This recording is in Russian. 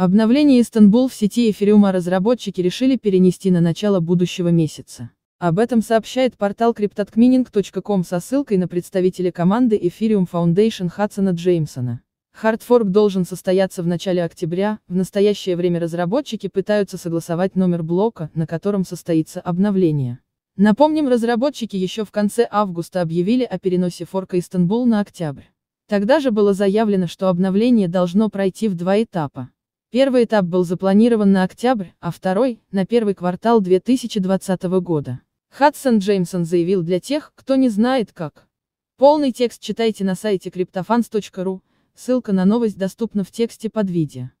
Обновление Istanbul в сети эфириума разработчики решили перенести на начало будущего месяца. Об этом сообщает портал cryptotkmining.com со ссылкой на представителя команды Ethereum Foundation Хадсона Джеймсона. Хардфорк должен состояться в начале октября, в настоящее время разработчики пытаются согласовать номер блока, на котором состоится обновление. Напомним, разработчики еще в конце августа объявили о переносе форка Истанбул на октябрь. Тогда же было заявлено, что обновление должно пройти в два этапа. Первый этап был запланирован на октябрь, а второй – на первый квартал 2020 года. Хадсон Джеймсон заявил для тех, кто не знает как. Полный текст читайте на сайте cryptofans.ru, ссылка на новость доступна в тексте под видео.